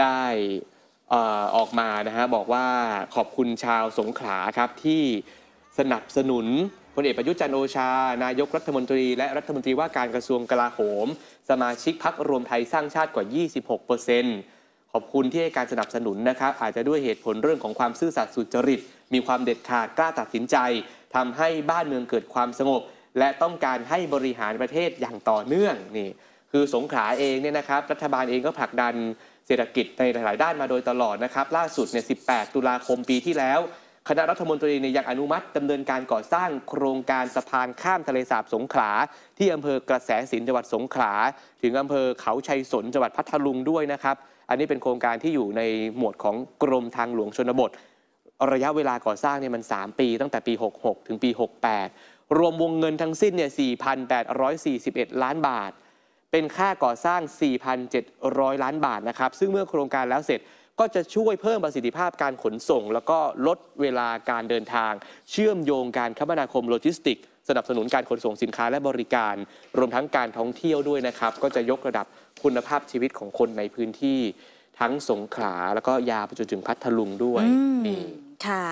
ได้ออกมานะฮะบอกว่าขอบคุณชาวสงขลาครับ ที่สนับสนุนพลเอกประยุทธ์จันโอชานายกรัฐมนตรีและรัฐมนตรีว่าการกระทรวงกลาโหม สมาชิกพักรวมไทยสร้างชาติกว่า 26เเปอร์์ซ็นตขอบคุณที่ให้การสนับสนุนนะครับ อาจจะด้วยเหตุผลเรื่องของความซื่อสัตย์สุจริต มีความเด็ดขาด กล้าตัดสินใจทำให้บ้านเมืองเกิดความสงบ และต้องการให้บริหารประเทศอย่างต่อเนื่องนี่คือสงขลาเองเนี่ยนะครับรัฐบาลเองก็ผลักดันเศรษฐกิจในหลายด้านมาโดยตลอดนะครับ ล่าสุดเนี่ย 18 ตุลาคมปีที่แล้ว คณะรัฐมนตรีเนี่ยยังอนุมัติ ดำเนินการก่อสร้างโครงการสะพานข้ามทะเลสาบสงขลา ที่อำเภอกระแสสินจังหวัดสงขลา ถึงอำเภอเขาชัยสนจังหวัดพัทลุงด้วยนะครับ อันนี้เป็นโครงการที่อยู่ในหมวดของกรมทางหลวงชนบท ระยะเวลาก่อสร้างเนี่ยมัน 3 ปี ตั้งแต่ปี 66 ถึงปี68รวมวงเงินทั้งสิ้นเนี่ย4,841 ล้านบาทเป็นค่าก่อสร้าง 4,700 ล้านบาทนะครับ ซึ่งเมื่อโครงการแล้วเสร็จ ก็จะช่วยเพิ่มประสิทธิภาพการขนส่ง แล้วก็ลดเวลาการเดินทาง เชื่อมโยงการคมนาคมโลจิสติก สนับสนุนการขนส่งสินค้าและบริการ รวมทั้งการท่องเที่ยวด้วยนะครับ ก็จะยกระดับคุณภาพชีวิตของคนในพื้นที่ทั้งสงขลาแล้วก็ยาวไปจนถึงพัทลุงด้วยนี่ค่ะ